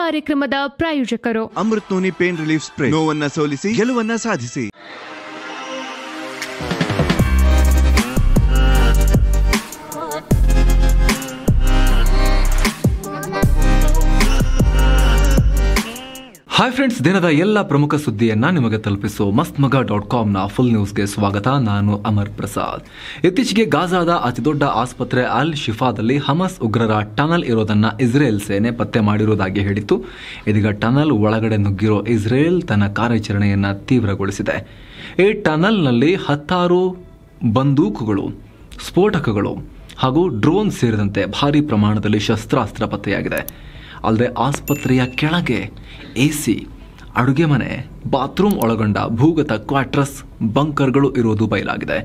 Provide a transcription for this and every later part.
ಕಾರ್ಯಕ್ರಮದ ಪ್ರಾಯೋಜಕರು Amrit noni pain relief spray ನೋವನ್ನ ಸೋಲಿಸಿ ಗೆಲುವನ್ನ ಸಾಧಿಸಿ ಹಾಯ್ ಫ್ರೆಂಡ್ಸ್ ದಿನದ ಎಲ್ಲ ಪ್ರಮುಖ ಸುದ್ದಿಯನ್ನ ನಿಮಗೆ ತಲುಪಿಸೋ ಮಸ್ತ್ ಮಗ ಡಾಟ್ ಕಾಮ್ನ ಫುಲ್ ನ್ಯೂಸ್ಗೆ ಸ್ವಾಗತ ನಾನು ಅಮರ್ ಪ್ರಸಾದ್ ಇತ್ತೀಚೆಗೆ ಗಾಜಾದ ಅತಿದೊಡ್ಡ ಆಸ್ಪತ್ರೆ ಅಲ್ ಶಿಫಾದಲ್ಲಿ ಹಮಸ್ ಉಗ್ರರ ಟನಲ್ ಇರೋದನ್ನ ಇಸ್ರೇಲ್ ಸೇನೆ ಪತ್ತೆ ಮಾಡಿರುವುದಾಗಿ ಹೇಳಿತ್ತು ಇದೀಗ ಟನಲ್ ಒಳಗಡೆ ನುಗ್ಗಿರೋ ಇಸ್ರೇಲ್ ತನ್ನ ಕಾರ್ಯಾಚರಣೆಯನ್ನು ತೀವ್ರಗೊಳಿಸಿದೆ ಈ ಟನಲ್ನಲ್ಲಿ ಹತ್ತಾರು ಬಂದೂಕುಗಳು ಸ್ಫೋಟಕಗಳು ಹಾಗೂ ಡ್ರೋನ್ ಸೇರಿದಂತೆ ಭಾರಿ ಪ್ರಮಾಣದಲ್ಲಿ ಶಸ್ತ್ರಾಸ್ತ್ರ ಪತ್ತೆಯಾಗಿದೆ ಅಲ್ಲದೆ ಆಸ್ಪತ್ರೆಯ ಕೆಳಗೆ ಎ ಸಿ ಅಡುಗೆ ಮನೆ ಬಾತ್ರೂಮ್ ಒಳಗೊಂಡ ಭೂಗತ ಕ್ವಾಟ್ರಸ್ ಬಂಕರ್ಗಳು ಇರುವುದು ಬಯಲಾಗಿದೆ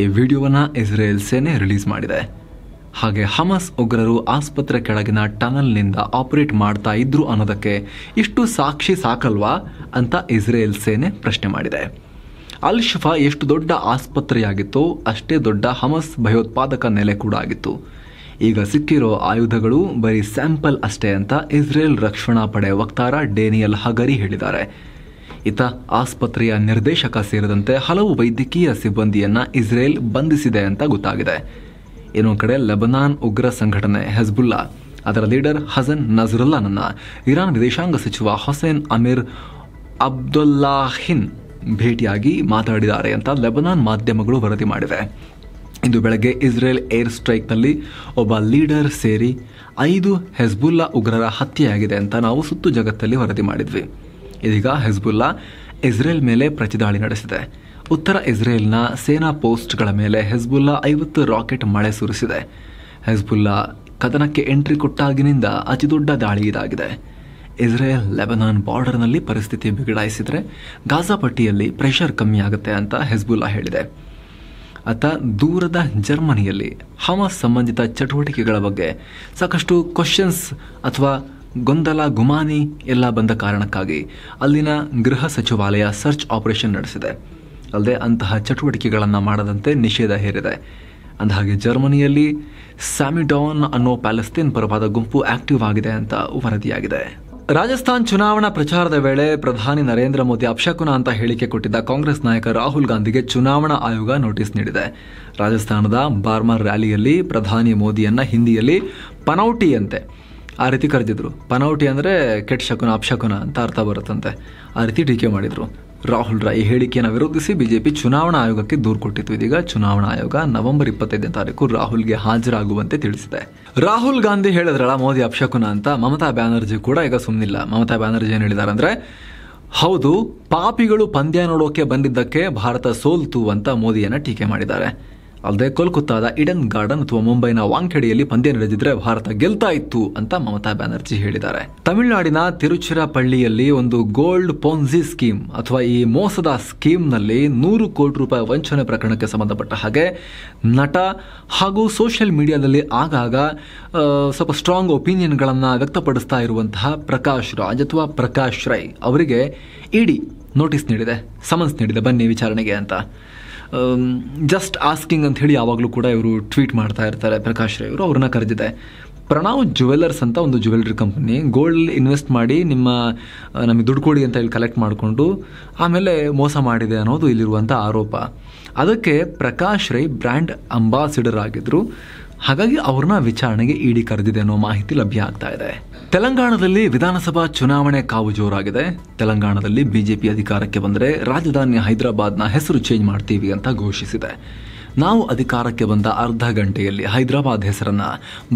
ಈ ವಿಡಿಯೋವನ್ನು ಇಸ್ರೇಲ್ ಸೇನೆ ರಿಲೀಸ್ ಮಾಡಿದೆ ಹಾಗೆ ಹಮಸ್ ಉಗ್ರರು ಆಸ್ಪತ್ರೆ ಕೆಳಗಿನ ಟನಲ್ನಿಂದ ಆಪರೇಟ್ ಮಾಡ್ತಾ ಇದ್ರು ಅನ್ನೋದಕ್ಕೆ ಇಷ್ಟು ಸಾಕ್ಷಿ ಸಾಕಲ್ವಾ ಅಂತ ಇಸ್ರೇಲ್ ಸೇನೆ ಪ್ರಶ್ನೆ ಮಾಡಿದೆ ಅಲ್ ಶಫಾ ಎಷ್ಟು ದೊಡ್ಡ ಆಸ್ಪತ್ರೆಯಾಗಿತ್ತು ಅಷ್ಟೇ ದೊಡ್ಡ ಹಮಸ್ ಭಯೋತ್ಪಾದಕ ನೆಲೆ ಕೂಡ ಆಗಿತ್ತು ಈಗ ಸಿಕ್ಕಿರೋ ಆಯುಧಗಳು ಬರೀ ಸ್ಯಾಂಪಲ್ ಅಷ್ಟೇ ಅಂತ ಇಸ್ರೇಲ್ ರಕ್ಷಣಾ ಪಡೆ ವಕ್ತಾರ ಡೇನಿಯಲ್ ಹಗರಿ ಹೇಳಿದ್ದಾರೆ ಇತ ಆಸ್ಪತ್ರೆಯ ನಿರ್ದೇಶಕ ಸೇರಿದಂತೆ ಹಲವು ವೈದ್ಯಕೀಯ ಸಿಬ್ಬಂದಿಯನ್ನ ಇಸ್ರೇಲ್ ಬಂಧಿಸಿದೆ ಅಂತ ಗೊತ್ತಾಗಿದೆ ಇನ್ನೊಂದು ಕಡೆ ಲೆಬನಾನ್ ಉಗ್ರ ಸಂಘಟನೆ ಹೆಜ್ಬುಲ್ಲಾ ಅದರ ಲೀಡರ್ ಹಸನ್ ನಜರುಲ್ಲಾನನ್ನ ಇರಾನ್ ವಿದೇಶಾಂಗ ಸಚಿವ ಹೊಸೇನ್ ಅಮೀರ್ ಅಬ್ದುಲ್ಲಾಹಿನ್ ಭೇಟಿಯಾಗಿ ಮಾತಾಡಿದ್ದಾರೆ ಅಂತ ಲೆಬನಾನ್ ಮಾಧ್ಯಮಗಳು ವರದಿ ಮಾಡಿವೆ ಇಂದು ಬೆಳಗ್ಗೆ ಇಸ್ರೇಲ್ ಏರ್ ಸ್ಟ್ರೈಕ್ನಲ್ಲಿ ಒಬ್ಬ ಲೀಡರ್ ಸೇರಿ ಐದು ಹೆಸ್ಬುಲ್ಲಾ ಉಗ್ರರ ಹತ್ಯೆಯಾಗಿದೆ ಅಂತ ನಾವು ಸುತ್ತು ಜಗತ್ತಲ್ಲಿ ವರದಿ ಮಾಡಿದ್ವಿ ಇದೀಗ ಹೆಸ್ಬುಲ್ಲಾ ಇಸ್ರೇಲ್ ಮೇಲೆ ಪ್ರತಿದಾಳಿ ನಡೆಸಿದೆ ಉತ್ತರ ಇಸ್ರೇಲ್ನ ಸೇನಾ ಪೋಸ್ಟ್ಗಳ ಮೇಲೆ ಹೆಸ್ಬುಲ್ಲಾ ಐವತ್ತು ರಾಕೆಟ್ ಮಳೆ ಸುರಿಸಿದೆ ಹೆಸ್ಬುಲ್ಲಾ ಕದನಕ್ಕೆ ಎಂಟ್ರಿ ಕೊಟ್ಟಾಗಿನಿಂದ ಅತಿದೊಡ್ಡ ದಾಳಿ ಇದಾಗಿದೆ ಇಸ್ರೇಲ್ ಲೆಬನಾನ್ ಬಾರ್ಡರ್ನಲ್ಲಿ ಪರಿಸ್ಥಿತಿ ಬಿಗಡಾಯಿಸಿದರೆ ಗಾಜಾ ಪಟ್ಟಿಯಲ್ಲಿ ಪ್ರೆಷರ್ ಕಮ್ಮಿಯಾಗುತ್ತೆ ಅಂತ ಹೆಸ್ಬುಲ್ಲಾ ಹೇಳಿದೆ ಆತ ದೂರದ ಜರ್ಮನಿಯಲ್ಲಿ ಹಮಾಸ್ ಸಂಬಂಧಿತ ಚಟುವಟಿಕೆಗಳ ಬಗ್ಗೆ ಸಾಕಷ್ಟು ಕ್ವಶನ್ಸ್ ಅಥವಾ ಗೊಂದಲ ಗುಮಾನಿ ಎಲ್ಲ ಬಂದ ಕಾರಣಕ್ಕಾಗಿ ಅಲ್ಲಿನ ಗೃಹ ಸಚಿವಾಲಯ ಸರ್ಚ್ ಆಪರೇಷನ್ ನಡೆಸಿದೆ ಅಲ್ಲದೆ ಅಂತಹ ಚಟುವಟಿಕೆಗಳನ್ನು ಮಾಡದಂತೆ ನಿಷೇಧ ಹೇರಿದೆ ಅಂದಹಾಗೆ ಜರ್ಮನಿಯಲ್ಲಿ ಸ್ಯಾಮಿಡಾನ್ ಅನ್ನೋ ಪ್ಯಾಲೆಸ್ತೀನ್ ಪರವಾದ ಗುಂಪು ಆಕ್ಟಿವ್ ಆಗಿದೆ ಅಂತ ವರದಿಯಾಗಿದೆ ರಾಜಸ್ಥಾನ್ ಚುನಾವಣಾ ಪ್ರಚಾರದ ವೇಳೆ ಪ್ರಧಾನಿ ನರೇಂದ್ರ ಮೋದಿ ಅಪ್ಶಕುನ ಅಂತ ಹೇಳಿಕೆ ಕೊಟ್ಟಿದ್ದ ಕಾಂಗ್ರೆಸ್ ನಾಯಕ ರಾಹುಲ್ ಗಾಂಧಿಗೆ ಚುನಾವಣಾ ಆಯೋಗ ನೋಟಿಸ್ ನೀಡಿದೆ ರಾಜಸ್ಥಾನದ ಬಾರ್ಮರ್ ರ್ಯಾಲಿಯಲ್ಲಿ ಪ್ರಧಾನಿ ಮೋದಿಯನ್ನ ಹಿಂದಿಯಲ್ಲಿ ಪನೌಟಿಯಂತೆ ಆ ರೀತಿ ಕರೆದಿದ್ರು ಪನೌಟಿ ಅಂದರೆ ಕೆಟ್ಟ ಶಕುನ ಅಪ್ಶಕುನ ಅಂತ ಅರ್ಥ ಬರುತ್ತಂತೆ ಆ ರೀತಿ ಟೀಕೆ ಮಾಡಿದರು ರಾಹುಲ್ ರ ಈ ಹೇಳಿಕೆಯನ್ನು ವಿರೋಧಿಸಿ ಬಿಜೆಪಿ ಚುನಾವಣಾ ಆಯೋಗಕ್ಕೆ ದೂರು ಕೊಟ್ಟಿತ್ತು ಇದೀಗ ಚುನಾವಣಾ ಆಯೋಗ ನವೆಂಬರ್ ಇಪ್ಪತ್ತೈದನೇ ತಾರೀಕು ರಾಹುಲ್ಗೆ ಹಾಜರಾಗುವಂತೆ ತಿಳಿಸಿದೆ ರಾಹುಲ್ ಗಾಂಧಿ ಹೇಳಿದ್ರಲ್ಲ ಮೋದಿ ಅಪ್ಶಕುನ ಅಂತ ಮಮತಾ ಬ್ಯಾನರ್ಜಿ ಕೂಡ ಈಗ ಸುಮ್ಮನಿಲ್ಲ ಮಮತಾ ಬ್ಯಾನರ್ಜಿ ಏನು ಹೇಳಿದಾರಂದ್ರೆ ಹೌದು ಪಾಪಿಗಳು ಪಂದ್ಯ ನೋಡೋಕೆ ಬಂದಿದ್ದಕ್ಕೆ ಭಾರತ ಸೋಲ್ತು ಅಂತ ಮೋದಿಯನ್ನ ಟೀಕೆ ಮಾಡಿದ್ದಾರೆ ಅಲ್ಲದೆ ಕೋಲ್ಕತ್ತಾದ ಇಡನ್ ಗಾರ್ಡನ್ ಅಥವಾ ಮುಂಬೈನ ವಾಂಖೆಡೆಯಲ್ಲಿ ಪಂದ್ಯ ನಡೆದಿದ್ರೆ ಭಾರತ ಗೆಲ್ತಾ ಇತ್ತು ಅಂತ ಮಮತಾ ಬ್ಯಾನರ್ಜಿ ಹೇಳಿದ್ದಾರೆ ತಮಿಳುನಾಡಿನ ತಿರುಚಿರಾಪಳ್ಳಿಯಲ್ಲಿ ಒಂದು ಗೋಲ್ಡ್ ಪೋನ್ಝಿ ಸ್ಕೀಮ್ ಅಥವಾ ಈ ಮೋಸದ ಸ್ಕೀಮ್ನಲ್ಲಿ ನೂರು ಕೋಟಿ ರೂಪಾಯಿ ವಂಚನೆ ಪ್ರಕರಣಕ್ಕೆ ಸಂಬಂಧಪಟ್ಟ ಹಾಗೆ ನಟ ಹಾಗೂ ಸೋಷಿಯಲ್ ಮೀಡಿಯಾದಲ್ಲಿ ಆಗಾಗ ಸ್ವಲ್ಪ ಸ್ಟ್ರಾಂಗ್ ಒಪಿನಿಯನ್ಗಳನ್ನು ವ್ಯಕ್ತಪಡಿಸ್ತಾ ಇರುವಂತಹ ಪ್ರಕಾಶ್ ರಾಜ್ ಅಥವಾ ಪ್ರಕಾಶ್ ರೈ ಅವರಿಗೆ ಇಡಿ ನೋಟಿಸ್ ನೀಡಿದೆ ಸಮನ್ಸ್ ನೀಡಿದೆ ಬನ್ನಿ ವಿಚಾರಣೆಗೆ ಅಂತ ಜಸ್ಟ್ um, ಆಸ್ಕಿಂಗ್ ಅಂತ ಹೇಳಿ ಯಾವಾಗಲೂ ಕೂಡ ಇವರು ಟ್ವೀಟ್ ಮಾಡ್ತಾ ಇರ್ತಾರೆ ಪ್ರಕಾಶ್ ರೈ ಇವರು ಅವ್ರನ್ನ ಕರೆದಿದೆ ಪ್ರಣಾವ್ ಜುವೆಲ್ಲರ್ಸ್ ಅಂತ ಒಂದು ಜ್ಯುವೆಲ್ಲರಿ ಕಂಪ್ನಿ ಗೋಲ್ಡ್ ಇನ್ವೆಸ್ಟ್ ಮಾಡಿ ನಿಮ್ಮ ನಮಗೆ ದುಡ್ಡು ಕೊಡಿ ಅಂತ ಹೇಳಿ ಕಲೆಕ್ಟ್ ಮಾಡಿಕೊಂಡು ಆಮೇಲೆ ಮೋಸ ಮಾಡಿದೆ ಅನ್ನೋದು ಇಲ್ಲಿರುವಂಥ ಆರೋಪ ಅದಕ್ಕೆ ಪ್ರಕಾಶ್ ರೈ ಬ್ರ್ಯಾಂಡ್ ಅಂಬಾಸಿಡರ್ ಆಗಿದ್ದರು ಹಾಗಾಗಿ ಅವ್ರನ್ನ ವಿಚಾರಣೆಗೆ ಇಡಿ ಕರೆದಿದೆ ಅನ್ನೋ ಮಾಹಿತಿ ಲಭ್ಯ ಆಗ್ತಾ ಇದೆ ತೆಲಂಗಾಣದಲ್ಲಿ ವಿಧಾನಸಭಾ ಚುನಾವಣೆ ಕಾವು ಜೋರಾಗಿದೆ ತೆಲಂಗಾಣದಲ್ಲಿ ಬಿಜೆಪಿ ಅಧಿಕಾರಕ್ಕೆ ಬಂದರೆ ರಾಜಧಾನಿ ಹೈದರಾಬಾದ್ನ ಹೆಸರು ಚೇಂಜ್ ಮಾಡ್ತೀವಿ ಅಂತ ಘೋಷಿಸಿದೆ ನಾವು ಅಧಿಕಾರಕ್ಕೆ ಬಂದ ಅರ್ಧ ಗಂಟೆಯಲ್ಲಿ ಹೈದರಾಬಾದ್ ಹೆಸರನ್ನು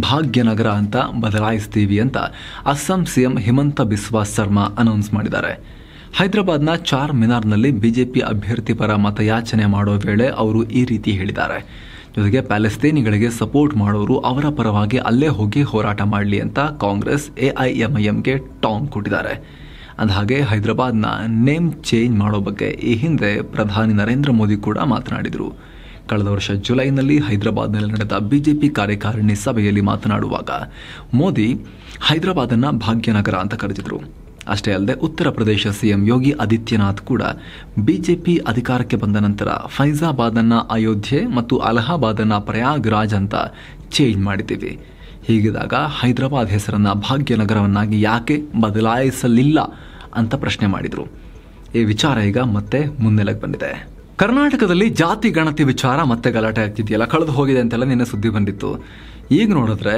ಭಾಗ್ಯನಗರ ಅಂತ ಬದಲಾಯಿಸ್ತೀವಿ ಅಂತ ಅಸ್ಸಾಂ ಸಿಎಂ ಹಿಮಂತ ಬಿಸ್ವಾ ಶರ್ಮಾ ಅನೌನ್ಸ್ ಮಾಡಿದ್ದಾರೆ ಹೈದರಾಬಾದ್ನ ಚಾರ್ ಮಿನಾರ್ನಲ್ಲಿ ಬಿಜೆಪಿ ಅಭ್ಯರ್ಥಿ ಪರ ಮತಯಾಚನೆ ಮಾಡೋ ವೇಳೆ ಅವರು ಈ ರೀತಿ ಹೇಳಿದ್ದಾರೆ ಜೊತೆಗೆ ಪ್ಯಾಲೆಸ್ತೇನಿಗಳಿಗೆ ಸಪೋರ್ಟ್ ಮಾಡೋರು ಅವರ ಪರವಾಗಿ ಅಲ್ಲೇ ಹೋಗಿ ಹೋರಾಟ ಮಾಡಲಿ ಅಂತ ಕಾಂಗ್ರೆಸ್ ಎಐಎಂಐಎಂಗೆ ಟಾಂಗ್ ಕೊಟ್ಟಿದ್ದಾರೆ ಅಂದಹಾಗೆ ಹೈದರಾಬಾದ್ನ ನೇಮ್ ಚೇಂಜ್ ಮಾಡೋ ಬಗ್ಗೆ ಈ ಹಿಂದೆ ಪ್ರಧಾನಿ ನರೇಂದ್ರ ಮೋದಿ ಕೂಡ ಮಾತನಾಡಿದರು ಕಳೆದ ವರ್ಷ ಜುಲೈನಲ್ಲಿ ಹೈದರಾಬಾದ್ನಲ್ಲಿ ನಡೆದ ಬಿಜೆಪಿ ಕಾರ್ಯಕಾರಿಣಿ ಸಭೆಯಲ್ಲಿ ಮಾತನಾಡುವಾಗ ಮೋದಿ ಹೈದರಾಬಾದನ್ನು ಭಾಗ್ಯನಗರ ಅಂತ ಕರೆದಿದ್ರು ಅಷ್ಟೇ ಅಲ್ಲದೆ ಉತ್ತರ ಪ್ರದೇಶ ಸಿಎಂ ಯೋಗಿ ಆದಿತ್ಯನಾಥ್ ಕೂಡ ಬಿಜೆಪಿ ಅಧಿಕಾರಕ್ಕೆ ಬಂದ ನಂತರ ಅನ್ನ ಅಯೋಧ್ಯೆ ಮತ್ತು ಅಲಹಾಬಾದನ್ನು ಪ್ರಯಾಗ್ರಾಜ್ ಅಂತ ಚೇಂಜ್ ಮಾಡಿದ್ದೀವಿ ಹೀಗಿದಾಗ ಹೈದರಾಬಾದ್ ಹೆಸರನ್ನ ಭಾಗ್ಯನಗರವನ್ನಾಗಿ ಯಾಕೆ ಬದಲಾಯಿಸಲಿಲ್ಲ ಅಂತ ಪ್ರಶ್ನೆ ಮಾಡಿದರು ಈ ವಿಚಾರ ಈಗ ಮತ್ತೆ ಮುನ್ನೆಲೆಗೆ ಬಂದಿದೆ ಕರ್ನಾಟಕದಲ್ಲಿ ಜಾತಿ ಗಣತಿ ವಿಚಾರ ಮತ್ತೆ ಗಲಾಟೆ ಆಗ್ತಿದೆಯಲ್ಲ ಕಳೆದು ಹೋಗಿದೆ ಅಂತೆಲ್ಲ ನಿನ್ನೆ ಸುದ್ದಿ ಬಂದಿತ್ತು ಈಗ ನೋಡಿದ್ರೆ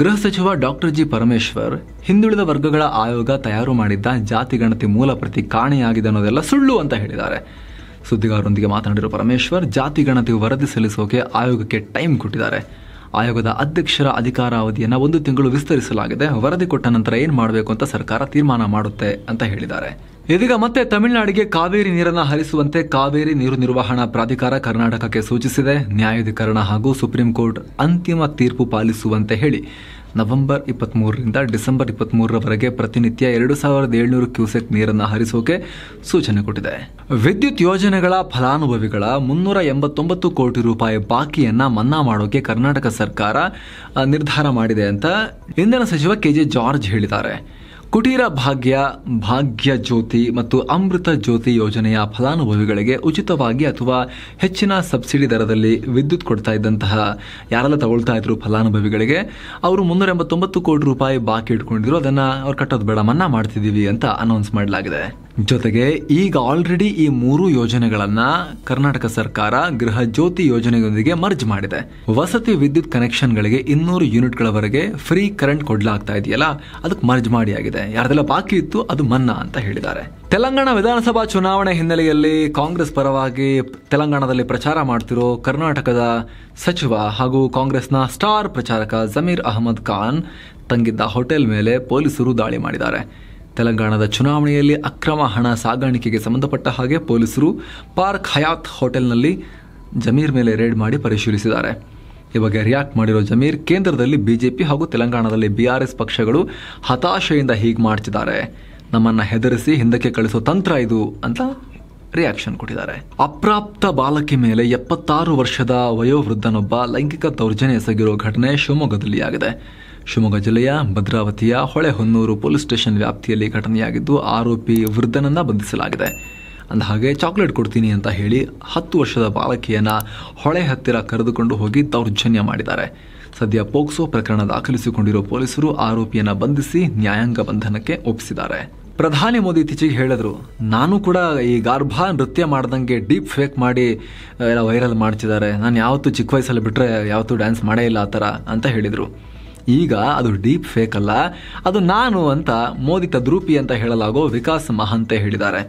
ಗೃಹ ಸಚಿವ ಡಾಕ್ಟರ್ ಜಿ ಪರಮೇಶ್ವರ್ ಹಿಂದುಳಿದ ವರ್ಗಗಳ ಆಯೋಗ ತಯಾರು ಮಾಡಿದ್ದ ಜಾತಿ ಗಣತಿ ಮೂಲ ಪ್ರತಿ ಕಾಣೆಯಾಗಿದೆ ಅನ್ನೋದೆಲ್ಲ ಸುಳ್ಳು ಅಂತ ಹೇಳಿದ್ದಾರೆ ಸುದ್ದಿಗಾರರೊಂದಿಗೆ ಮಾತನಾಡಿರುವ ಪರಮೇಶ್ವರ್ ಜಾತಿ ಗಣತಿ ವರದಿ ಸಲ್ಲಿಸೋಕೆ ಆಯೋಗಕ್ಕೆ ಟೈಮ್ ಕೊಟ್ಟಿದ್ದಾರೆ ಆಯೋಗದ ಅಧ್ಯಕ್ಷರ ಅಧಿಕಾರಾವಧಿಯನ್ನು ಒಂದು ತಿಂಗಳು ವಿಸ್ತರಿಸಲಾಗಿದೆ ವರದಿ ಕೊಟ್ಟ ನಂತರ ಏನು ಮಾಡಬೇಕು ಅಂತ ಸರ್ಕಾರ ತೀರ್ಮಾನ ಮಾಡುತ್ತೆ ಅಂತ ಹೇಳಿದ್ದಾರೆ ಇದೀಗ ಮತ್ತೆ ತಮಿಳುನಾಡಿಗೆ ಕಾವೇರಿ ನೀರನ್ನು ಹರಿಸುವಂತೆ ಕಾವೇರಿ ನೀರು ನಿರ್ವಹಣಾ ಪ್ರಾಧಿಕಾರ ಕರ್ನಾಟಕಕ್ಕೆ ಸೂಚಿಸಿದೆ ನ್ಯಾಯಾಧಿಕರಣ ಹಾಗೂ ಸುಪ್ರೀಂ ಕೋರ್ಟ್ ಅಂತಿಮ ತೀರ್ಪು ಪಾಲಿಸುವಂತೆ ಹೇಳಿ ನವೆಂಬರ್ ಇಪ್ಪತ್ತ್ಮೂರರಿಂದ ಡಿಸೆಂಬರ್ ಇಪ್ಪತ್ಮೂರರವರೆಗೆ ಪ್ರತಿನಿತ್ಯ ಎರಡು ಸಾವಿರದ ಏಳ್ನೂರು ಕ್ಯೂಸೆಕ್ ನೀರನ್ನು ಹರಿಸೋಕೆ ಸೂಚನೆ ಕೊಟ್ಟಿದೆ ವಿದ್ಯುತ್ ಯೋಜನೆಗಳ ಫಲಾನುಭವಿಗಳ ಮುನ್ನೂರ ಎಂಬತ್ತೊಂಬತ್ತು ಕೋಟಿ ರೂಪಾಯಿ ಬಾಕಿಯನ್ನು ಮನ್ನಾ ಮಾಡೋಕೆ ಕರ್ನಾಟಕ ಸರ್ಕಾರ ನಿರ್ಧಾರ ಮಾಡಿದೆ ಅಂತ ಇಂಧನ ಸಚಿವ ಕೆ ಜೆ ಜಾರ್ಜ್ ಹೇಳಿದ್ದಾರೆ ಕುಟೀರ ಭಾಗ್ಯ ಭಾಗ್ಯ ಜ್ಯೋತಿ ಮತ್ತು ಅಮೃತ ಜ್ಯೋತಿ ಯೋಜನೆಯ ಫಲಾನುಭವಿಗಳಿಗೆ ಉಚಿತವಾಗಿ ಅಥವಾ ಹೆಚ್ಚಿನ ಸಬ್ಸಿಡಿ ದರದಲ್ಲಿ ವಿದ್ಯುತ್ ಕೊಡ್ತಾ ಇದ್ದಂತಹ ಯಾರೆಲ್ಲ ತಗೊಳ್ತಾ ಇದ್ರು ಫಲಾನುಭವಿಗಳಿಗೆ ಅವರು ಮುನ್ನೂರ ಎಂಬತ್ತೊಂಬತ್ತು ಕೋಟಿ ರೂಪಾಯಿ ಬಾಕಿ ಇಟ್ಕೊಂಡಿದ್ರು ಅದನ್ನು ಅವ್ರು ಕಟ್ಟೋದು ಬೇಡ ಮನ್ನಾ ಮಾಡ್ತಿದ್ದೀವಿ ಅಂತ ಅನೌನ್ಸ್ ಮಾಡಲಾಗಿದೆ ಜೊತೆಗೆ ಈಗ ಆಲ್ರೆಡಿ ಈ ಮೂರು ಯೋಜನೆಗಳನ್ನ ಕರ್ನಾಟಕ ಸರ್ಕಾರ ಗೃಹ ಜ್ಯೋತಿ ಯೋಜನೆಯೊಂದಿಗೆ ಮರ್ಜ್ ಮಾಡಿದೆ ವಸತಿ ವಿದ್ಯುತ್ ಕನೆಕ್ಷನ್ಗಳಿಗೆ ಇನ್ನೂರು ಯೂನಿಟ್ಗಳವರೆಗೆ ಫ್ರೀ ಕರೆಂಟ್ ಕೊಡಲಾಗ್ತಾ ಇದೆಯಲ್ಲ ಅದಕ್ಕೆ ಮರ್ಜ್ ಮಾಡಿ ಆಗಿದೆ ಇದೆ ಬಾಕಿ ಇತ್ತು ಅದು ಮನ್ನಾ ಅಂತ ಹೇಳಿದ್ದಾರೆ ತೆಲಂಗಾಣ ವಿಧಾನಸಭಾ ಚುನಾವಣೆ ಹಿನ್ನೆಲೆಯಲ್ಲಿ ಕಾಂಗ್ರೆಸ್ ಪರವಾಗಿ ತೆಲಂಗಾಣದಲ್ಲಿ ಪ್ರಚಾರ ಮಾಡ್ತಿರೋ ಕರ್ನಾಟಕದ ಸಚಿವ ಹಾಗೂ ಕಾಂಗ್ರೆಸ್ನ ಸ್ಟಾರ್ ಪ್ರಚಾರಕ ಜಮೀರ್ ಅಹಮದ್ ಖಾನ್ ತಂಗಿದ್ದ ಹೋಟೆಲ್ ಮೇಲೆ ಪೊಲೀಸರು ದಾಳಿ ಮಾಡಿದ್ದಾರೆ ತೆಲಂಗಾಣದ ಚುನಾವಣೆಯಲ್ಲಿ ಅಕ್ರಮ ಹಣ ಸಾಗಾಣಿಕೆಗೆ ಸಂಬಂಧಪಟ್ಟ ಹಾಗೆ ಪೊಲೀಸರು ಪಾರ್ಕ್ ಹಯಾತ್ ಹೋಟೆಲ್ನಲ್ಲಿ ಜಮೀರ್ ಮೇಲೆ ರೇಡ್ ಮಾಡಿ ಪರಿಶೀಲಿಸಿದ್ದಾರೆ ಇವಾಗ ರಿಯಾಕ್ಟ್ ಮಾಡಿರೋ ಜಮೀರ್ ಕೇಂದ್ರದಲ್ಲಿ ಬಿಜೆಪಿ ಹಾಗೂ ತೆಲಂಗಾಣದಲ್ಲಿ ಬಿಆರ್ಎಸ್ ಪಕ್ಷಗಳು ಹತಾಶೆಯಿಂದ ಹೀಗೆ ಮಾಡ್ತಿದ್ದಾರೆ ನಮ್ಮನ್ನ ಹೆದರಿಸಿ ಹಿಂದಕ್ಕೆ ಕಳಿಸೋ ತಂತ್ರ ಇದು ಅಂತ ರಿಯಾಕ್ಷನ್ ಕೊಟ್ಟಿದ್ದಾರೆ ಅಪ್ರಾಪ್ತ ಬಾಲಕಿ ಮೇಲೆ ಎಪ್ಪತ್ತಾರು ವರ್ಷದ ವಯೋವೃದ್ಧನೊಬ್ಬ ಲೈಂಗಿಕ ದೌರ್ಜನ್ಯ ಎಸಗಿರೋ ಘಟನೆ ಶಿವಮೊಗ್ಗದಲ್ಲಿ ಆಗಿದೆ ಶಿವಮೊಗ್ಗ ಜಿಲ್ಲೆಯ ಭದ್ರಾವತಿಯ ಹೊಳೆಹೊನ್ನೂರು ಪೊಲೀಸ್ ಸ್ಟೇಷನ್ ವ್ಯಾಪ್ತಿಯಲ್ಲಿ ಘಟನೆಯಾಗಿದ್ದು ಆರೋಪಿ ವೃದ್ಧನನ್ನ ಬಂಧಿಸಲಾಗಿದೆ ಅಂದ ಹಾಗೆ ಚಾಕ್ಲೇಟ್ ಕೊಡ್ತೀನಿ ಅಂತ ಹೇಳಿ ಹತ್ತು ವರ್ಷದ ಬಾಲಕಿಯನ್ನು ಹೊಳೆ ಹತ್ತಿರ ಕರೆದುಕೊಂಡು ಹೋಗಿ ದೌರ್ಜನ್ಯ ಮಾಡಿದ್ದಾರೆ ಸದ್ಯ ಪೋಕ್ಸೋ ಪ್ರಕರಣ ದಾಖಲಿಸಿಕೊಂಡಿರುವ ಪೊಲೀಸರು ಆರೋಪಿಯನ್ನು ಬಂಧಿಸಿ ನ್ಯಾಯಾಂಗ ಬಂಧನಕ್ಕೆ ಒಪ್ಪಿಸಿದ್ದಾರೆ ಪ್ರಧಾನಿ ಮೋದಿ ಇತ್ತೀಚೆಗೆ ಹೇಳಿದ್ರು ನಾನು ಕೂಡ ಈ ಗಾರ್ಭ ನೃತ್ಯ ಮಾಡ್ದಂಗೆ ಡೀಪ್ ಫೇಕ್ ಮಾಡಿ ಎಲ್ಲ ವೈರಲ್ ಮಾಡ್ತಿದ್ದಾರೆ ನಾನು ಯಾವತ್ತೂ ಚಿಕ್ಕ ವಯಸ್ಸಲ್ಲಿ ಬಿಟ್ಟರೆ ಯಾವತ್ತೂ ಡ್ಯಾನ್ಸ್ ಮಾಡೇ ಇಲ್ಲ ಆ ಥರ ಅಂತ ಹೇಳಿದರು ಈಗ ಅದು ಡೀಪ್ ಫೇಕ್ ಅಲ್ಲ ಅದು ನಾನು ಅಂತ ಮೋದಿ ತದ್ರೂಪಿ ಅಂತ ಹೇಳಲಾಗೋ ವಿಕಾಸ್ ಮಹಂತೆ ಹೇಳಿದ್ದಾರೆ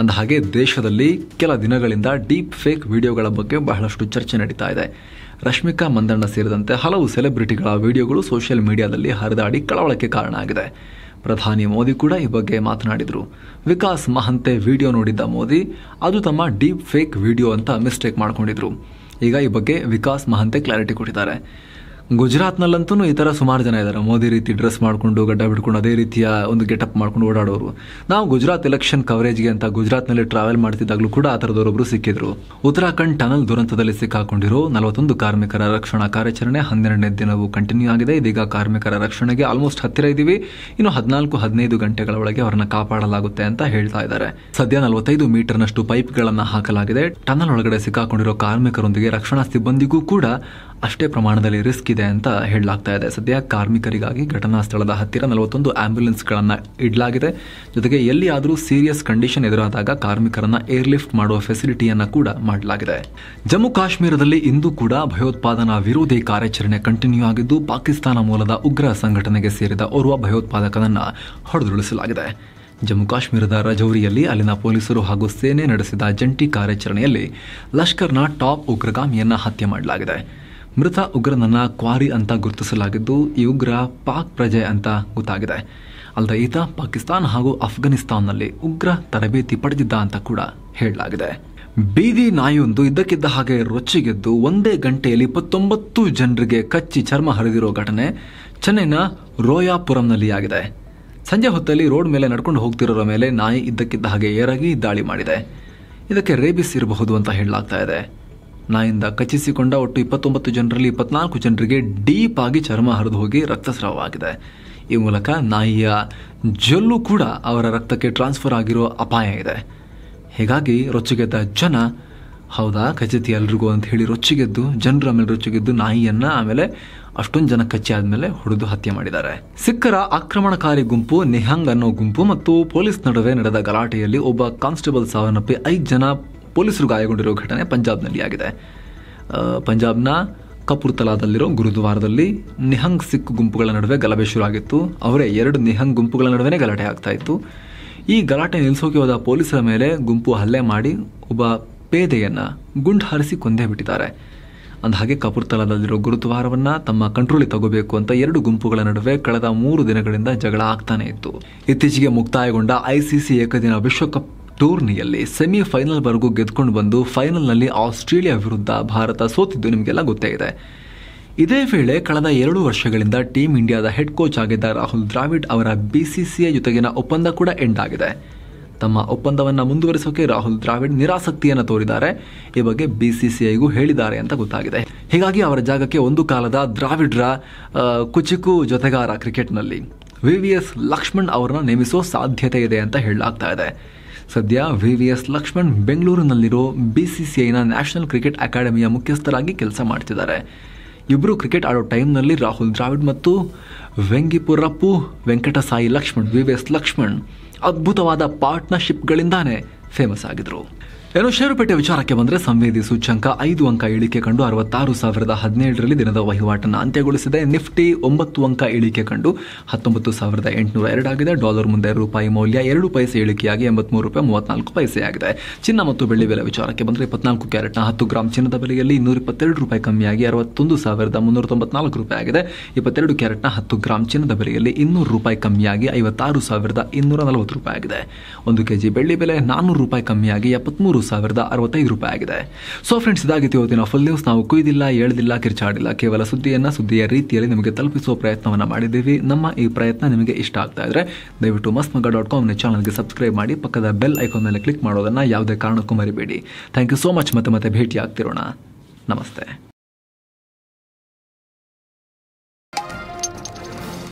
ಅಂದ ಹಾಗೆ ದೇಶದಲ್ಲಿ ಕೆಲ ದಿನಗಳಿಂದ ಡೀಪ್ ಫೇಕ್ ವಿಡಿಯೋಗಳ ಬಗ್ಗೆ ಬಹಳಷ್ಟು ಚರ್ಚೆ ನಡೀತಾ ಇದೆ ರಶ್ಮಿಕಾ ಮಂದಣ್ಣ ಸೇರಿದಂತೆ ಹಲವು ಸೆಲೆಬ್ರಿಟಿಗಳ ವಿಡಿಯೋಗಳು ಸೋಷಿಯಲ್ ಮೀಡಿಯಾದಲ್ಲಿ ಹರಿದಾಡಿ ಕಳವಳಕ್ಕೆ ಕಾರಣ ಆಗಿದೆ ಪ್ರಧಾನಿ ಮೋದಿ ಕೂಡ ಈ ಬಗ್ಗೆ ಮಾತನಾಡಿದರು ವಿಕಾಸ್ ಮಹಂತೆ ವಿಡಿಯೋ ನೋಡಿದ್ದ ಮೋದಿ ಅದು ತಮ್ಮ ಡೀಪ್ ಫೇಕ್ ವಿಡಿಯೋ ಅಂತ ಮಿಸ್ಟೇಕ್ ಮಾಡಿಕೊಂಡಿದ್ರು ಈಗ ಈ ಬಗ್ಗೆ ವಿಕಾಸ್ ಮಹಂತೆ ಕ್ಲಾರಿಟಿ ಕೊಟ್ಟಿದ್ದಾರೆ ಗುಜರಾತ್ನಲ್ಲಂತೂ ಈ ಥರ ಸುಮಾರು ಜನ ಇದಾರೆ ಮೋದಿ ರೀತಿ ಡ್ರೆಸ್ ಮಾಡಿಕೊಂಡು ಗಡ್ಡ ಬಿಟ್ಕೊಂಡು ಅದೇ ರೀತಿಯ ಒಂದು ಗೆಟಪ್ ಮಾಡ್ಕೊಂಡು ಓಡಾಡೋರು ನಾವು ಗುಜರಾತ್ ಎಲೆಕ್ಷನ್ ಕವರೇಜ್ಗೆ ಅಂತ ಗುಜರಾತ್ನಲ್ಲಿ ಟ್ರಾವೆಲ್ ಮಾಡ್ತಿದ್ದಾಗಲೂ ಕೂಡ ಆ ಥರದವರೊಬ್ಬರು ಸಿಕ್ಕಿದ್ರು ಉತ್ತರಾಖಂಡ್ ಟನಲ್ ದುರಂತದಲ್ಲಿ ಸಿಕ್ಕಾಕೊಂಡಿರೋ ನಲವತ್ತೊಂದು ಕಾರ್ಮಿಕರ ರಕ್ಷಣಾ ಕಾರ್ಯಾಚರಣೆ ಹನ್ನೆರಡನೇ ದಿನವೂ ಕಂಟಿನ್ಯೂ ಆಗಿದೆ ಇದೀಗ ಕಾರ್ಮಿಕರ ರಕ್ಷಣೆಗೆ ಆಲ್ಮೋಸ್ಟ್ ಹತ್ತಿರ ಇದ್ದೀವಿ ಇನ್ನು ಹದಿನಾಲ್ಕು ಹದಿನೈದು ಗಂಟೆಗಳ ಒಳಗೆ ಅವರನ್ನ ಕಾಪಾಡಲಾಗುತ್ತೆ ಅಂತ ಹೇಳ್ತಾ ಇದ್ದಾರೆ ಸದ್ಯ ನಲವತ್ತೈದು ಮೀಟರ್ನಷ್ಟು ಪೈಪ್ಗಳನ್ನು ಹಾಕಲಾಗಿದೆ ಟನಲ್ ಒಳಗಡೆ ಸಿಕ್ಕಾಕೊಂಡಿರೋ ಕಾರ್ಮಿಕರೊಂದಿಗೆ ರಕ್ಷಣಾ ಸಿಬ್ಬಂದಿಗೂ ಕೂಡ ಅಷ್ಟೇ ಪ್ರಮಾಣದಲ್ಲಿ ರಿಸ್ಕ್ ಇದೆ ಅಂತ ಹೇಳಲಾಗ್ತಾ ಇದೆ ಸದ್ಯ ಕಾರ್ಮಿಕರಿಗಾಗಿ ಘಟನಾ ಸ್ಥಳದ ಹತ್ತಿರ ನಲವತ್ತೊಂದು ಆಂಬ್ಯುಲೆನ್ಸ್ಗಳನ್ನು ಇಡಲಾಗಿದೆ ಜೊತೆಗೆ ಎಲ್ಲಿಯಾದರೂ ಸೀರಿಯಸ್ ಕಂಡೀಷನ್ ಎದುರಾದಾಗ ಕಾರ್ಮಿಕರನ್ನ ಏರ್ಲಿಫ್ಟ್ ಮಾಡುವ ಫೆಸಿಲಿಟಿಯನ್ನು ಕೂಡ ಮಾಡಲಾಗಿದೆ ಜಮ್ಮು ಕಾಶ್ಮೀರದಲ್ಲಿ ಇಂದು ಕೂಡ ಭಯೋತ್ಪಾದನಾ ವಿರೋಧಿ ಕಾರ್ಯಾಚರಣೆ ಕಂಟಿನ್ಯೂ ಆಗಿದ್ದು ಪಾಕಿಸ್ತಾನ ಮೂಲದ ಉಗ್ರ ಸಂಘಟನೆಗೆ ಸೇರಿದ ಓರ್ವ ಭಯೋತ್ಪಾದಕನನ್ನು ಹೊಡೆದುರುಳಿಸಲಾಗಿದೆ ಜಮ್ಮು ಕಾಶ್ಮೀರದ ರಜೌರಿಯಲ್ಲಿ ಅಲ್ಲಿನ ಪೊಲೀಸರು ಹಾಗೂ ಸೇನೆ ನಡೆಸಿದ ಜಂಟಿ ಕಾರ್ಯಾಚರಣೆಯಲ್ಲಿ ಲಷ್ಕರ್ನ ಟಾಪ್ ಉಗ್ರಗಾಮಿಯನ್ನ ಹತ್ಯೆ ಮಾಡಲಾಗಿದೆ ಮೃತ ಉಗ್ರನನ್ನ ಕ್ವಾರಿ ಅಂತ ಗುರುತಿಸಲಾಗಿದ್ದು ಈ ಉಗ್ರ ಪಾಕ್ ಪ್ರಜೆ ಅಂತ ಗೊತ್ತಾಗಿದೆ ಅಲ್ಲದೆ ಈತ ಪಾಕಿಸ್ತಾನ ಹಾಗೂ ಅಫ್ಘಾನಿಸ್ತಾನ್ನಲ್ಲಿ ಉಗ್ರ ತರಬೇತಿ ಪಡೆದಿದ್ದ ಅಂತ ಕೂಡ ಹೇಳಲಾಗಿದೆ ಬೀದಿ ನಾಯಿಯೊಂದು ಇದ್ದಕ್ಕಿದ್ದ ಹಾಗೆ ರೊಚ್ಚಿಗೆದ್ದು ಒಂದೇ ಗಂಟೆಯಲ್ಲಿ ಇಪ್ಪತ್ತೊಂಬತ್ತು ಜನರಿಗೆ ಕಚ್ಚಿ ಚರ್ಮ ಹರಿದಿರೋ ಘಟನೆ ಚೆನ್ನೈನ ರೋಯಾಪುರಂನಲ್ಲಿ ಆಗಿದೆ ಸಂಜೆ ಹೊತ್ತಲ್ಲಿ ರೋಡ್ ಮೇಲೆ ನಡ್ಕೊಂಡು ಹೋಗ್ತಿರೋರ ಮೇಲೆ ನಾಯಿ ಇದ್ದಕ್ಕಿದ್ದ ಹಾಗೆ ಏರಾಗಿ ದಾಳಿ ಮಾಡಿದೆ ಇದಕ್ಕೆ ರೇಬಿಸ್ ಇರಬಹುದು ಅಂತ ಹೇಳಲಾಗ್ತಾ ಇದೆ ನಾಯಿಂದ ಕಚ್ಚಿಸಿಕೊಂಡ ಒಟ್ಟು ಇಪ್ಪತ್ತೊಂಬತ್ತು ಜನರಲ್ಲಿ ಇಪ್ಪತ್ನಾಲ್ಕು ಜನರಿಗೆ ಡೀಪ್ ಆಗಿ ಚರ್ಮ ಹರಿದು ಹೋಗಿ ರಕ್ತಸ್ರಾವವಾಗಿದೆ ಈ ಮೂಲಕ ನಾಯಿಯ ಜೊಲ್ಲು ಕೂಡ ಅವರ ರಕ್ತಕ್ಕೆ ಟ್ರಾನ್ಸ್ಫರ್ ಆಗಿರೋ ಅಪಾಯ ಇದೆ ಹೀಗಾಗಿ ರೊಚ್ಚಿಗೆದ್ದ ಜನ ಹೌದಾ ಖಚಿತಿ ಎಲ್ರಿಗೂ ಅಂತ ಹೇಳಿ ರೊಚ್ಚಿಗೆದ್ದು ಜನರ ಮೇಲೆ ರೊಚ್ಚುಗೆದ್ದು ನಾಯಿಯನ್ನು ಆಮೇಲೆ ಅಷ್ಟೊಂದು ಜನ ಕಚ್ಚಿ ಆದಮೇಲೆ ಹೊಡೆದು ಹತ್ಯೆ ಮಾಡಿದ್ದಾರೆ ಸಿಖ್ಖರ ಆಕ್ರಮಣಕಾರಿ ಗುಂಪು ನಿಹಂಗ್ ಅನ್ನೋ ಗುಂಪು ಮತ್ತು ಪೊಲೀಸ್ ನಡುವೆ ನಡೆದ ಗಲಾಟೆಯಲ್ಲಿ ಒಬ್ಬ ಕಾನ್ಸ್ಟೇಬಲ್ ಸಾವನ್ನಪ್ಪಿ ಐದು ಜನ ಪೊಲೀಸರು ಗಾಯಗೊಂಡಿರುವ ಘಟನೆ ಪಂಜಾಬ್ನಲ್ಲಿ ಆಗಿದೆ ಪಂಜಾಬ್ನ ಕಪೂರ್ತಲಾದಲ್ಲಿರೋ ಗುರುದ್ವಾರದಲ್ಲಿ ನಿಹಂಗ್ ಸಿಖ್ ಗುಂಪುಗಳ ನಡುವೆ ಗಲಭೆ ಶುರುವಾಗಿತ್ತು ಅವರೇ ಎರಡು ನಿಹಂಗ್ ಗುಂಪುಗಳ ನಡುವೆ ಗಲಾಟೆ ಆಗ್ತಾ ಇತ್ತು ಈ ಗಲಾಟೆ ನಿಲ್ಲಿಸೋಕೆ ಹೋದ ಪೊಲೀಸರ ಮೇಲೆ ಗುಂಪು ಹಲ್ಲೆ ಮಾಡಿ ಒಬ್ಬ ಪೇದೆಯನ್ನು ಗುಂಡು ಹರಿಸಿ ಕೊಂದೇ ಬಿಟ್ಟಿದ್ದಾರೆ ಅಂದಹಾಗೆ ಕಪೂರ್ತಲಾದಲ್ಲಿರೋ ಗುರುದ್ವಾರವನ್ನು ತಮ್ಮ ಕಂಟ್ರೋಲಿಗೆ ತಗೋಬೇಕು ಅಂತ ಎರಡು ಗುಂಪುಗಳ ನಡುವೆ ಕಳೆದ ಮೂರು ದಿನಗಳಿಂದ ಜಗಳ ಆಗ್ತಾನೆ ಇತ್ತು ಇತ್ತೀಚೆಗೆ ಮುಕ್ತಾಯಗೊಂಡ ಐಸಿಸಿ ಏಕದಿನ ವಿಶ್ವಕಪ್ ಟೂರ್ನಿಯಲ್ಲಿ ಸೆಮಿಫೈನಲ್ವರೆಗೂ ಗೆದ್ಕೊಂಡು ಬಂದು ಫೈನಲ್ನಲ್ಲಿ ಆಸ್ಟ್ರೇಲಿಯಾ ವಿರುದ್ಧ ಭಾರತ ಸೋತಿದ್ದು ನಿಮಗೆಲ್ಲ ಗೊತ್ತೇ ಇದೆ ಇದೇ ವೇಳೆ ಕಳೆದ ಎರಡು ವರ್ಷಗಳಿಂದ ಟೀಂ ಇಂಡಿಯಾದ ಹೆಡ್ ಕೋಚ್ ಆಗಿದ್ದ ರಾಹುಲ್ ದ್ರಾವಿಡ್ ಅವರ ಬಿಸಿಸಿಐ ಜೊತೆಗಿನ ಒಪ್ಪಂದ ಕೂಡ ಎಂಡ್ ಆಗಿದೆ ತಮ್ಮ ಒಪ್ಪಂದವನ್ನು ಮುಂದುವರಿಸೋಕೆ ರಾಹುಲ್ ದ್ರಾವಿಡ್ ನಿರಾಸಕ್ತಿಯನ್ನು ತೋರಿದ್ದಾರೆ ಈ ಬಗ್ಗೆ ಬಿಸಿಸಿಐಗೂ ಹೇಳಿದ್ದಾರೆ ಅಂತ ಗೊತ್ತಾಗಿದೆ ಹೀಗಾಗಿ ಅವರ ಜಾಗಕ್ಕೆ ಒಂದು ಕಾಲದ ದ್ರಾವಿಡ್ರ ಕುಚಿಕು ಜೊತೆಗಾರ ಕ್ರಿಕೆಟ್ನಲ್ಲಿ ವಿ ವಿ ಎಸ್ ಲಕ್ಷ್ಮಣ್ ಅವರನ್ನು ನೇಮಿಸುವ ಸಾಧ್ಯತೆ ಇದೆ ಅಂತ ಹೇಳಲಾಗ್ತಾ ಇದೆ ಸದ್ಯ ವಿ ವಿ ಎಸ್ ಲಕ್ಷ್ಮಣ್ ಬೆಂಗಳೂರಿನಲ್ಲಿರೋ ಐನ ನ್ಯಾಷನಲ್ ಕ್ರಿಕೆಟ್ ಅಕಾಡೆಮಿಯ ಮುಖ್ಯಸ್ಥರಾಗಿ ಕೆಲಸ ಮಾಡ್ತಿದ್ದಾರೆ ಇಬ್ಬರು ಕ್ರಿಕೆಟ್ ಆಡೋ ಟೈಮ್ನಲ್ಲಿ ರಾಹುಲ್ ದ್ರಾವಿಡ್ ಮತ್ತು Vangipurapu Venkatasai Laxman V V S Laxman ಅದ್ಭುತವಾದ ಪಾರ್ಟ್ನರ್ಶಿಪ್ಗಳಿಂದಾನೇ ಫೇಮಸ್ ಆಗಿದ್ರು ಇನ್ನು ಷೇರುಪೇಟೆ ವಿಚಾರಕ್ಕೆ ಬಂದರೆ ಸಂವೇದಿ ಸೂಚ್ಯಂಕ ಐದು ಅಂಕ ಇಳಿಕೆ ಕಂಡು ಅರವತ್ತಾರು ಸಾವಿರದ ಹದಿನೇಳರಲ್ಲಿ ದಿನದ ವಹಿವಾಟನ್ನು ಅಂತ್ಯಗೊಳಿಸಿದೆ ನಿಫ್ಟಿ ಒಂಬತ್ತು ಅಂಕ ಇಳಿಕೆ ಕಂಡು ಹತ್ತೊಂಬತ್ತು ಸಾವಿರದ ಎಂಟುನೂರ ಎರಡಾಗಿದೆ ಡಾಲರ್ ಮುಂದೆ ರೂಪಾಯಿ ಮೌಲ್ಯ ಎರಡು ಪೈಸೆ ಇಳಿಕೆಯಾಗಿ ಎಂಬತ್ಮೂರು ರೂಪಾಯಿ ಮೂವತ್ನಾಲ್ಕು ಪೈಸೆಯಾಗಿದೆ ಚಿನ್ನ ಮತ್ತು ಬೆಳ್ಳಿ ಬೆಲೆ ವಿಚಾರಕ್ಕೆ ಬಂದರೆ ಇಪ್ಪತ್ನಾಲ್ಕು ಕ್ಯಾರೆಟ್ನ ಹತ್ತು ಗ್ರಾಮ್ ಚಿನ್ನದ ಬೆಲೆಯಲ್ಲಿ ಇನ್ನೂರ ಇಪ್ಪತ್ತೆರಡು ರೂಪಾಯಿ ಕಮ್ಮಿಯಾಗಿ ಅರವತ್ತೊಂದು ಸಾವಿರದ ಮುನ್ನೂರ ತೊಂಬತ್ನಾಲ್ಕು ರೂಪಾಯಿ ಆಗಿದೆ ಇಪ್ಪತ್ತೆರಡು ಕ್ಯಾರೆಟ್ನ ಹತ್ತು ಗ್ರಾಮ್ ಚಿನ್ನದ ಬೆಲೆಯಲ್ಲಿ ಇನ್ನೂರು ರೂಪಾಯಿ ಕಮ್ಮಿಯಾಗಿ ಐವತ್ತಾರು ಸಾವಿರದ ಇನ್ನೂರ ನಲವತ್ತು ರೂಪಾಯಿ ಆಗಿದೆ ಒಂದು ಕೆಜಿ ಬೆಳ್ಳಿ ಬೆಲೆ ನಾನ್ನೂರು ರೂಪಾಯಿ ಕಮ್ಮಿಯಾಗಿ ಎಪ್ಪತ್ಮೂರು ಸಾವಿರದ ಅರವತ್ತೈದು ರೂಪಾಯಿ ಆಗಿದೆ ಸೊ ಫ್ರೆಂಡ್ಸ್ ಇದಾಗಿತ್ತು ಇವತ್ತಿನ ಫುಲ್ ನ್ಯೂಸ್ ನಾವು ಕುಯ್ದಿಲ್ಲ ಎಳ್ದಿಲ್ಲ ಕಿರ್ಚಾಡಿಲ್ಲ ಕೇವಲ ಸುದ್ದಿಯನ್ನು ಸುದ್ದಿಯ ರೀತಿಯಲ್ಲಿ ನಿಮಗೆ ತಲುಪಿಸುವ ಪ್ರಯತ್ನವನ್ನು ಮಾಡಿದ್ದೀವಿ ನಮ್ಮ ಈ ಪ್ರಯತ್ನ ನಿಮಗೆ ಇಷ್ಟ ಆಗ್ತಾ ಇದ್ರೆ ದಯವಿಟ್ಟು ಮಸ್ಮಗ ಡಾಟ್ ಕಾಮ್ನ ಚಾನಲ್ಗೆ ಸಬ್ಸ್ಕ್ರೈಬ್ ಮಾಡಿ ಪಕ್ಕದ ಬೆಲ್ ಐಕಾನ್ ಮೇಲೆ ಕ್ಲಿಕ್ ಮಾಡೋದನ್ನು ಯಾವುದೇ ಕಾರಣಕ್ಕೂ ಮರಿಬೇಡಿ ಥ್ಯಾಂಕ್ ಯು ಸೋ ಮಚ್ ಮತ್ತೆ ಮತ್ತೆ ಭೇಟಿ ಆಗ್ತಿರೋಣ ನಮಸ್ತೆ